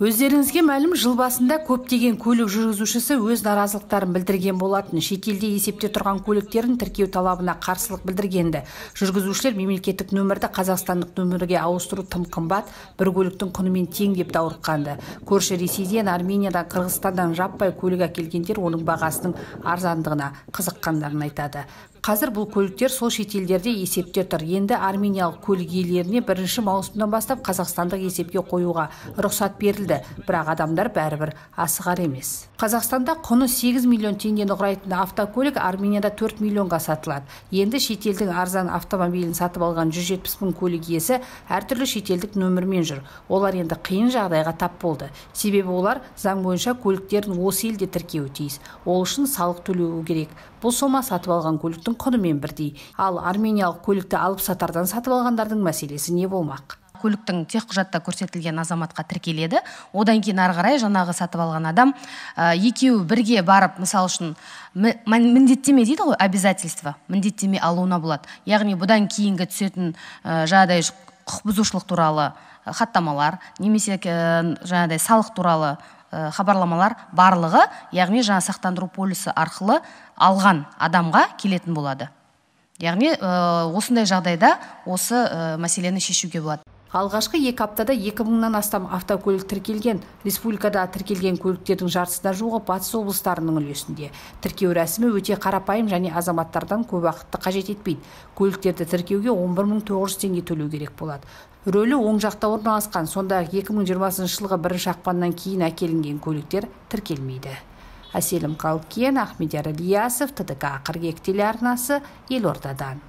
өздеріңізге мәлім жыл басында көптеген көлік жүргізушісі өз наразылықтарын білдірген болатын шетелде есепте тұрған көліктерін тіркеу талабына қарсылық білдіргенді жүргізушілер мемлекеттік нөмірді қазақстандық нөмірге ауыстыру тым қымбат бір көліктің құнымен тең деп даурыққанды көрші ресейден армениядан қырғызстаннан жаппай көлік әкелгендер оның бағасының арзандығына қызыққандарын айтады қазір бұл көліктер сол шетелдерде есепте тұр енді армениялық көлік иелеріне бірінші маусымнан бастап қазақстандық есепке қоюға рұқсат берілді бірақ адамдар бәрібір асығар емес қазақстанда құны 8 миллион теңгені құрайтын автокөлік арменияда 4 миллионға сатылады енді шетелдің арзан автомобилін сатып алған 170 мың көлік иесі әртүрлі шетелдік нөмірмен жүр олар енді қиын жағдайға тап болды себебі олар заң бойынша көліктерін осы елде тіркеуі тиіс ол үшін салық төлеуі керек бұл сома сатып алған көлікті көліктің құнымен бірдей ал армениялық көлікті алып сатардан сатып алғандардың мәселесі не болмақ көліктің құжатта көрсетілген азаматқа тіркеледі одан кейін ары қарай жаңағы сатып алған адам ә, екеуі бірге барып мысалы үшін міндеттеме дейді ғой обязательство міндеттеме алуына болады яғни бұдан кейінгі түсетін ә, жаңағыдай құқық бұзушылық туралы хаттамалар немесе ә, жаңағыдай салық туралы Э, хабарламалар барлығы яғни жаңа сақтандыру полисі арқылы алған адамға келетін болады яғни э, осындай жағдайда осы э, мәселені шешуге болады алғашқы екі аптада екі мыңнан астам автокөлік тіркелген республикада тіркелген көліктердің жартысына жуығы батыс облыстарының үлесінде тіркеу рәсімі өте қарапайым және азаматтардан көп уақытты қажет етпейді көліктерді тіркеуге 11900 теңге төлеу керек болады рөлі оң жақта орналасқан сонда 2020 жылғы бірінші ақпаннан кейін әкелінген көліктер тіркелмейді әселім қалкен ахмедияр ілиясов қыркүйек телеарнасы елордадан